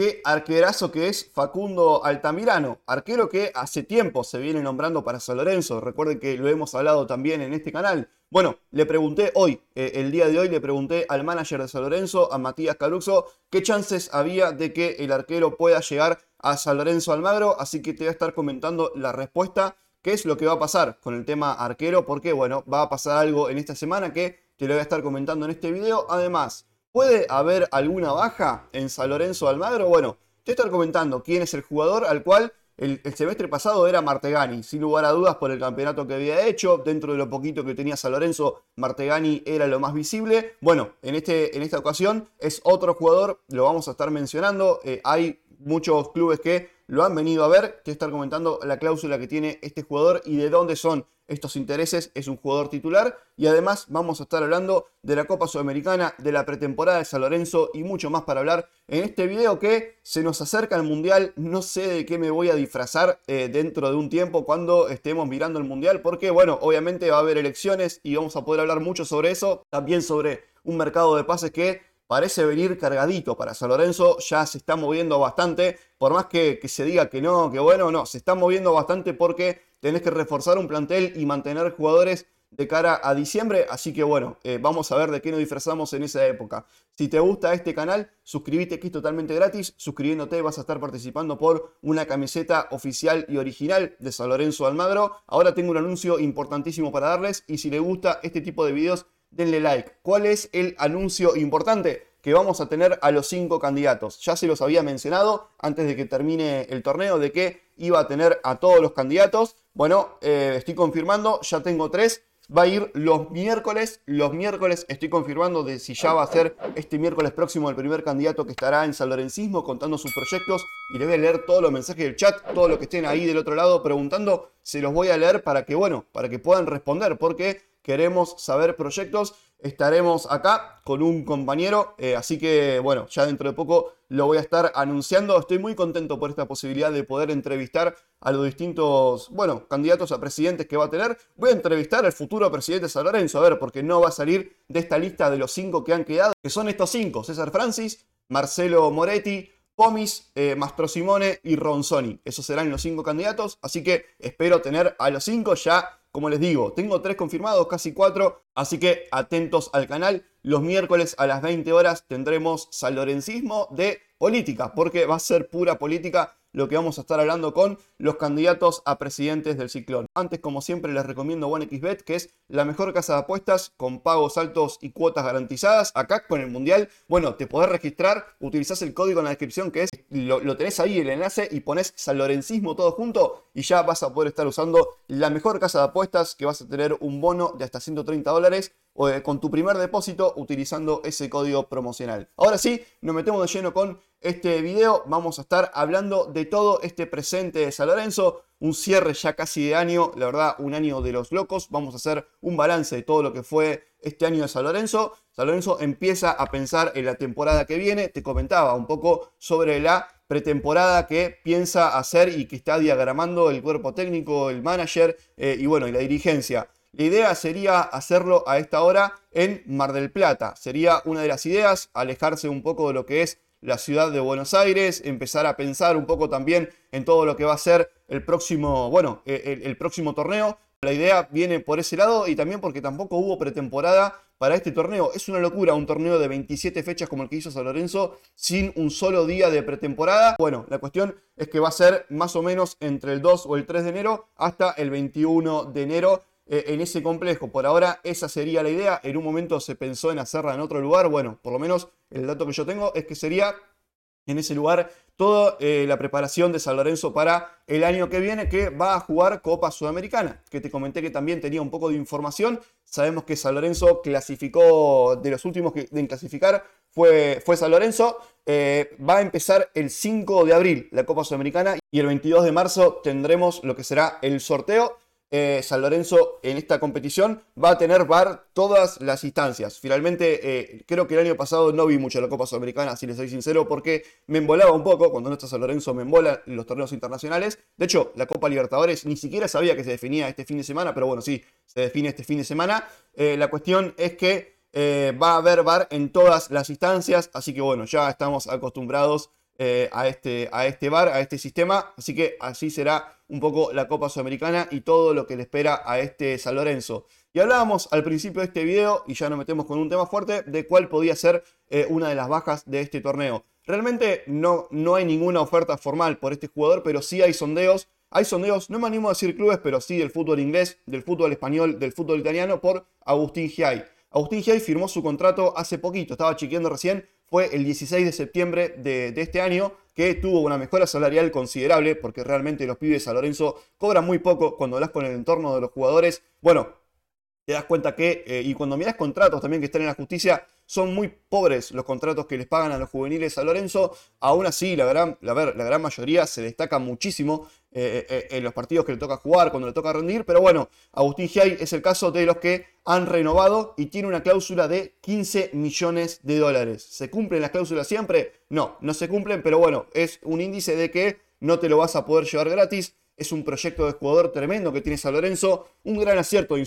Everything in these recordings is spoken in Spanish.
Qué arquerazo que es Facundo Altamirano, arquero que hace tiempo se viene nombrando para San Lorenzo. Recuerden que lo hemos hablado también en este canal. Bueno, le pregunté hoy, eh, el día de hoy, le pregunté al manager de San Lorenzo, a Matías Caluxo, qué chances había de que el arquero pueda llegar a San Lorenzo Almagro. Así que te voy a estar comentando la respuesta, qué es lo que va a pasar con el tema arquero, porque bueno, va a pasar algo en esta semana que te lo voy a estar comentando en este video. Además, ¿Puede haber alguna baja en San Lorenzo Almagro? Bueno, te estar comentando quién es el jugador al cual el, semestre pasado era Martegani, sin lugar a dudas por el campeonato que había hecho. Dentro de lo poquito que tenía San Lorenzo, Martegani era lo más visible. Bueno, en, este, en esta ocasión es otro jugador, lo vamos a estar mencionando. Eh, hay muchos clubes que lo han venido a ver, que estar comentando la cláusula que tiene este jugador y de dónde son estos intereses. Es un jugador titular y además vamos a estar hablando de la Copa Sudamericana, de la pretemporada de San Lorenzo y mucho más para hablar en este video que se nos acerca el Mundial. No sé de qué me voy a disfrazar eh, dentro de un tiempo cuando estemos mirando el Mundial porque, bueno, obviamente va a haber elecciones y vamos a poder hablar mucho sobre eso. También sobre un mercado de pases que parece venir cargadito para San Lorenzo, ya se está moviendo bastante, por más que, se diga que no, que bueno, no, se está moviendo bastante porque tenés que reforzar un plantel y mantener jugadores de cara a diciembre, así que bueno, eh, vamos a ver de qué nos disfrazamos en esa época. Si te gusta este canal, suscríbete que es totalmente gratis, suscribiéndote vas a estar participando por una camiseta oficial y original de San Lorenzo Almagro. Ahora tengo un anuncio importantísimo para darles y si le gusta este tipo de videos, denle like. ¿Cuál es el anuncio importante? Que vamos a tener a los cinco candidatos. Ya se los había mencionado antes de que termine el torneo de que iba a tener a todos los candidatos. Bueno, eh, estoy confirmando, ya tengo tres. Va a ir los miércoles. Los miércoles estoy confirmando de si ya va a ser este miércoles próximo el primer candidato que estará en San contando sus proyectos. Y les voy a leer todos los mensajes del chat, todos los que estén ahí del otro lado preguntando. Se los voy a leer para que, bueno, para que puedan responder. Porque queremos saber proyectos, estaremos acá con un compañero. Eh, así que, bueno, ya dentro de poco lo voy a estar anunciando. Estoy muy contento por esta posibilidad de poder entrevistar a los distintos, bueno, candidatos a presidentes que va a tener. Voy a entrevistar al futuro presidente San Lorenzo, a ver, porque no va a salir de esta lista de los cinco que han quedado, que son estos cinco, César Francis, Marcelo Moretti, Pomis, eh, Mastro Simone y Ronzoni. Esos serán los cinco candidatos, así que espero tener a los cinco ya como les digo, tengo tres confirmados, casi cuatro, así que atentos al canal. Los miércoles a las 20 horas tendremos salorencismo de política, porque va a ser pura política lo que vamos a estar hablando con los candidatos a presidentes del ciclón. Antes, como siempre, les recomiendo OneXBet, que es la mejor casa de apuestas con pagos altos y cuotas garantizadas. Acá con el Mundial, bueno, te podés registrar, utilizás el código en la descripción que es, lo, tenés ahí el enlace y pones Lorencismo todo junto y ya vas a poder estar usando la mejor casa de apuestas que vas a tener un bono de hasta 130 dólares eh, con tu primer depósito utilizando ese código promocional. Ahora sí, nos metemos de lleno con este video. Vamos a estar hablando de todo este presente de San Lorenzo. Un cierre ya casi de año, la verdad, un año de los locos. Vamos a hacer un balance de todo lo que fue este año de San Lorenzo. San Lorenzo empieza a pensar en la temporada que viene. Te comentaba un poco sobre la pretemporada que piensa hacer y que está diagramando el cuerpo técnico, el manager eh, y bueno, y la dirigencia. La idea sería hacerlo a esta hora en Mar del Plata. Sería una de las ideas, alejarse un poco de lo que es la ciudad de Buenos Aires, empezar a pensar un poco también en todo lo que va a ser el próximo, bueno, e, el, próximo torneo. La idea viene por ese lado y también porque tampoco hubo pretemporada para este torneo. Es una locura un torneo de 27 fechas como el que hizo San Lorenzo sin un solo día de pretemporada. Bueno, la cuestión es que va a ser más o menos entre el 2 o el 3 de enero hasta el 21 de enero eh, en ese complejo. Por ahora esa sería la idea. En un momento se pensó en hacerla en otro lugar. Bueno, por lo menos el dato que yo tengo es que sería en ese lugar toda eh, la preparación de San Lorenzo para el año que viene que va a jugar Copa Sudamericana, que te comenté que también tenía un poco de información. Sabemos que San Lorenzo clasificó, de los últimos que, en clasificar fue, fue San Lorenzo, eh, va a empezar el 5 de abril la Copa Sudamericana y el 22 de marzo tendremos lo que será el sorteo. Eh, San Lorenzo en esta competición va a tener VAR todas las instancias. Finalmente, eh, creo que el año pasado no vi mucho la Copa Sudamericana, si les soy sincero, porque me embolaba un poco. Cuando no está San Lorenzo, me embola los torneos internacionales. De hecho, la Copa Libertadores ni siquiera sabía que se definía este fin de semana, pero bueno, sí, se define este fin de semana. Eh, la cuestión es que va a haber VAR en todas las instancias, así que bueno, ya estamos acostumbrados eh, a, este, a este bar, a este sistema. Así que así será un poco la Copa Sudamericana y todo lo que le espera a este San Lorenzo. Y hablábamos al principio de este video, y ya nos metemos con un tema fuerte, de cuál podía ser eh, una de las bajas de este torneo. Realmente no, no hay ninguna oferta formal por este jugador, pero sí hay sondeos. Hay sondeos, no me animo a decir clubes, pero sí del fútbol inglés, del fútbol español, del fútbol italiano, por Agustín Giai. Agustín Giai firmó su contrato hace poquito, estaba chequeando recién, fue el 16 de septiembre de, este año, que tuvo una mejora salarial considerable, porque realmente los pibes a Lorenzo cobran muy poco cuando hablas con el entorno de los jugadores. Bueno, te das cuenta que, eh, y cuando miras contratos también que están en la justicia, son muy pobres los contratos que les pagan a los juveniles a Lorenzo. Aún así, la gran, mayoría se destaca muchísimo eh, eh, eh, en los partidos que le toca jugar, cuando le toca rendir. Pero bueno, Agustín Giai es el caso de los que han renovado y tiene una cláusula de 15 millones de dólares. ¿Se cumplen las cláusulas siempre? No, no se cumplen, pero bueno, es un índice de que no te lo vas a poder llevar gratis. Es un proyecto de jugador tremendo que tiene San Lorenzo. Un gran acierto de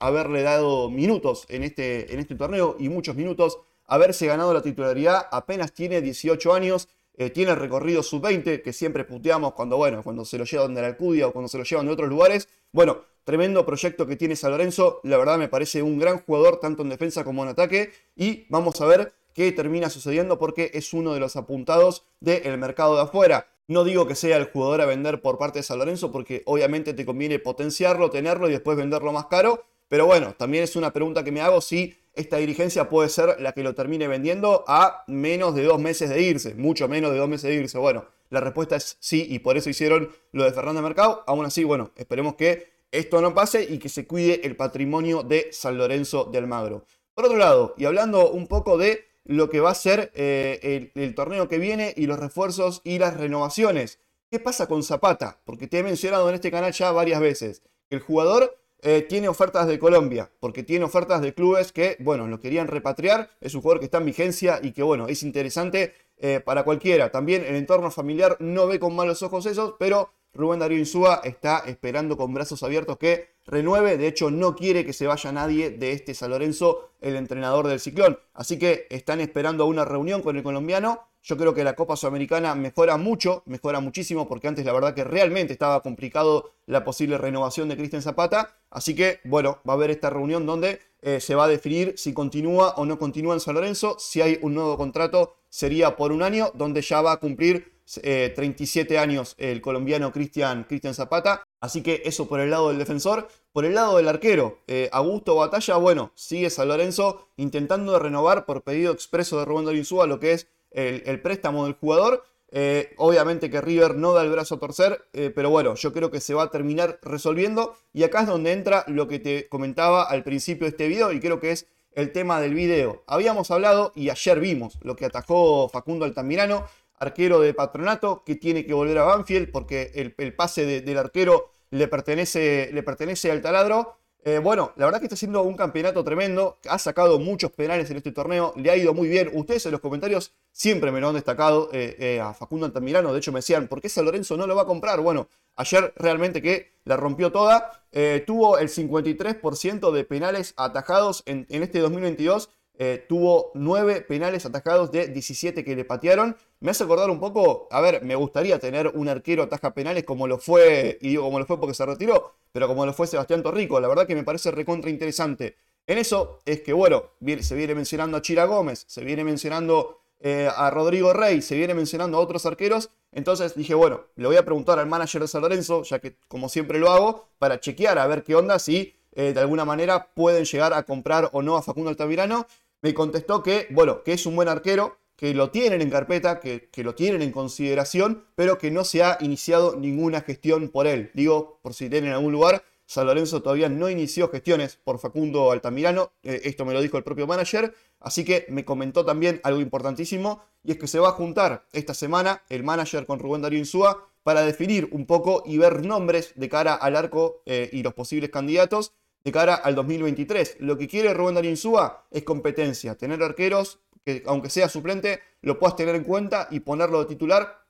haberle dado minutos en este, en este torneo y muchos minutos. Haberse ganado la titularidad. Apenas tiene 18 años. Eh, tiene el recorrido sub-20 que siempre puteamos cuando, bueno, cuando se lo llevan de la Alcudia o cuando se lo llevan de otros lugares. Bueno, tremendo proyecto que tiene San Lorenzo. La verdad me parece un gran jugador tanto en defensa como en ataque. Y vamos a ver qué termina sucediendo porque es uno de los apuntados del mercado de afuera. No digo que sea el jugador a vender por parte de San Lorenzo, porque obviamente te conviene potenciarlo, tenerlo y después venderlo más caro. Pero bueno, también es una pregunta que me hago si esta dirigencia puede ser la que lo termine vendiendo a menos de dos meses de irse, mucho menos de dos meses de irse. Bueno, la respuesta es sí y por eso hicieron lo de Fernando Mercado. Aún así, bueno, esperemos que esto no pase y que se cuide el patrimonio de San Lorenzo de Almagro. Por otro lado, y hablando un poco de lo que va a ser eh, el, torneo que viene y los refuerzos y las renovaciones. ¿Qué pasa con Zapata? Porque te he mencionado en este canal ya varias veces. El jugador eh, tiene ofertas de Colombia, porque tiene ofertas de clubes que, bueno, lo querían repatriar. Es un jugador que está en vigencia y que, bueno, es interesante eh, para cualquiera. También el entorno familiar no ve con malos ojos esos, pero Rubén Darío Insúa está esperando con brazos abiertos que renueve. De hecho, no quiere que se vaya nadie de este San Lorenzo, el entrenador del Ciclón. Así que están esperando una reunión con el colombiano. Yo creo que la Copa Sudamericana mejora mucho, mejora muchísimo, porque antes la verdad que realmente estaba complicado la posible renovación de Cristian Zapata. Así que, bueno, va a haber esta reunión donde eh, se va a definir si continúa o no continúa en San Lorenzo, si hay un nuevo contrato sería por un año, donde ya va a cumplir 37 eh, años el colombiano Cristian Zapata. Así que eso por el lado del defensor. Por el lado del arquero, eh, Augusto Batalla, bueno, sigue San Lorenzo intentando renovar por pedido expreso de Rubén Dolinsúa lo que es el, préstamo del jugador. Eh, obviamente que River no da el brazo a torcer, pero bueno, yo creo que se va a terminar resolviendo. Y acá es donde entra lo que te comentaba al principio de este video y creo que es el tema del video. Habíamos hablado y ayer vimos lo que atajó Facundo Altamirano, arquero de patronato, que tiene que volver a Banfield porque el, pase del arquero le pertenece, le pertenece al taladro. Eh, bueno, la verdad que está siendo un campeonato tremendo. Ha sacado muchos penales en este torneo. Le ha ido muy bien. Ustedes en los comentarios siempre me lo han destacado eh, eh, a Facundo Altamirano. De hecho, me decían, ¿por qué San Lorenzo no lo va a comprar? Bueno, ayer realmente que la rompió toda. tuvo el 53% de penales atajados en este 2022. Eh, tuvo 9 penales atajados de 17 que le patearon. Me hace acordar un poco, a ver, me gustaría tener un arquero ataja penales como lo fue, y digo como lo fue porque se retiró, pero como lo fue Sebastián Torrico, la verdad que me parece recontra interesante. En eso es que, bueno, se viene mencionando a Chira Gómez, se viene mencionando eh, a Rodrigo Rey, se viene mencionando a otros arqueros. Entonces dije, bueno, le voy a preguntar al manager de San Lorenzo, ya que como siempre lo hago, para chequear a ver qué onda, si eh, de alguna manera pueden llegar a comprar o no a Facundo Altamirano me contestó que, bueno, que es un buen arquero, que lo tienen en carpeta, que, lo tienen en consideración, pero que no se ha iniciado ninguna gestión por él. Digo, por si tienen en algún lugar, San Lorenzo todavía no inició gestiones por Facundo Altamirano, eh, esto me lo dijo el propio manager, así que me comentó también algo importantísimo, y es que se va a juntar esta semana el manager con Rubén Darío Insúa para definir un poco y ver nombres de cara al arco eh, y los posibles candidatos de cara al 2023. Lo que quiere Rubén Darín Súa es competencia, tener arqueros que aunque sea suplente, lo puedas tener en cuenta y ponerlo de titular.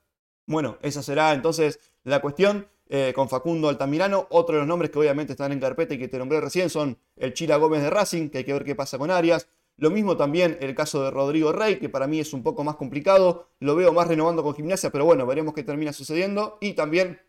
Bueno, esa será entonces la cuestión. Eh, con Facundo Altamirano. Otro de los nombres que obviamente están en carpeta y que te nombré recién son el Chila Gómez de Racing, que hay que ver qué pasa con Arias. Lo mismo también el caso de Rodrigo Rey, que para mí es un poco más complicado. Lo veo más renovando con gimnasia, pero bueno, veremos qué termina sucediendo. Y también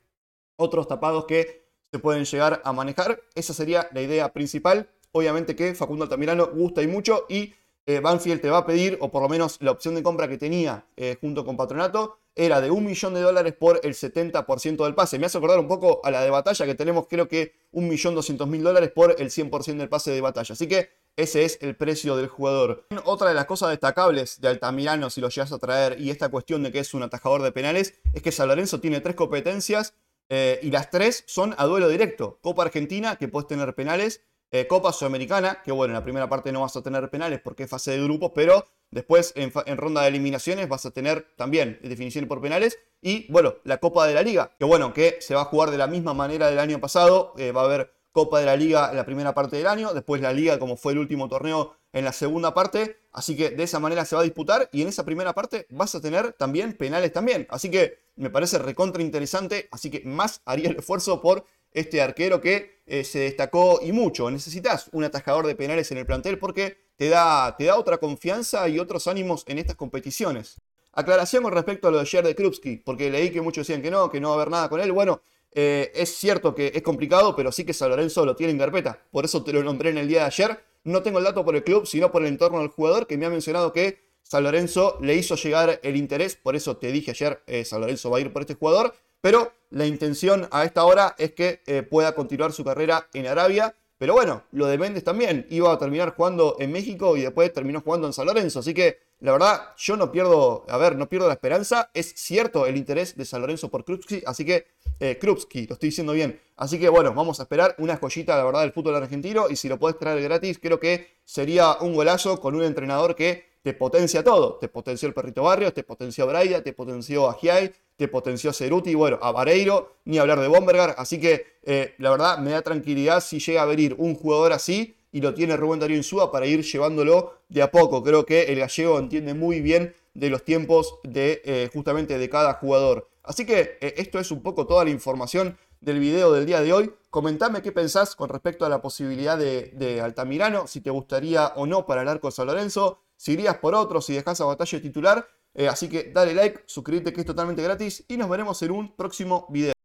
otros tapados que pueden llegar a manejar. Esa sería la idea principal. Obviamente que Facundo Altamirano gusta y mucho y eh, Banfield te va a pedir, o por lo menos la opción de compra que tenía eh, junto con Patronato, era de un millón de dólares por el 70% del pase. Me hace acordar un poco a la de batalla que tenemos, creo que un millón doscientos mil dólares por el 100% del pase de batalla. Así que ese es el precio del jugador. Otra de las cosas destacables de Altamirano, si lo llegas a traer, y esta cuestión de que es un atajador de penales, es que San Lorenzo tiene tres competencias eh, y las tres son a duelo directo. Copa Argentina, que puedes tener penales. Eh, Copa Sudamericana, que bueno, en la primera parte no vas a tener penales porque es fase de grupos, pero después en, ronda de eliminaciones vas a tener también definición por penales. Y bueno, la Copa de la Liga, que bueno, que se va a jugar de la misma manera del año pasado. Eh, va a haber Copa de la Liga en la primera parte del año, después la Liga como fue el último torneo en la segunda parte, así que de esa manera se va a disputar y en esa primera parte vas a tener también penales también, así que me parece recontra interesante, así que más haría el esfuerzo por este arquero que eh, se destacó y mucho. Necesitas un atajador de penales en el plantel porque te da, te da otra confianza y otros ánimos en estas competiciones. Aclaración con respecto a lo de Jared Krupski, porque leí que muchos decían que no, que no va a haber nada con él. Bueno, eh, es cierto que es complicado, pero sí que San Lorenzo lo tiene en carpeta. Por eso te lo nombré en el día de ayer. No tengo el dato por el club, sino por el entorno del jugador que me ha mencionado que San Lorenzo le hizo llegar el interés. Por eso te dije ayer, eh, San Lorenzo va a ir por este jugador. Pero la intención a esta hora es que eh, pueda continuar su carrera en Arabia. Pero bueno, lo de Méndez también. Iba a terminar jugando en México y después terminó jugando en San Lorenzo. Así que la verdad, yo no pierdo, a ver, no pierdo la esperanza. Es cierto el interés de San Lorenzo por Krupski, así que eh, Krupski, lo estoy diciendo bien. Así que bueno, vamos a esperar una escollita la verdad, del fútbol argentino. Y si lo podés traer gratis, creo que sería un golazo con un entrenador que te potencia todo. Te potenció el Perrito Barrio, te potenció Braida, te potenció Agiay, te potenció Ceruti, bueno, a Vareiro, ni hablar de Bombergar. Así que eh, la verdad me da tranquilidad si llega a venir un jugador así y lo tiene Rubén Darío Insúa para ir llevándolo de a poco. Creo que el gallego entiende muy bien de los tiempos de eh, justamente de cada jugador. Así que eh, esto es un poco toda la información del video del día de hoy. Comentame qué pensás con respecto a la posibilidad de, Altamirano, si te gustaría o no para el arco de San Lorenzo, si irías por otro, si dejás a batalla titular. Eh, así que dale like, suscríbete que es totalmente gratis y nos veremos en un próximo video.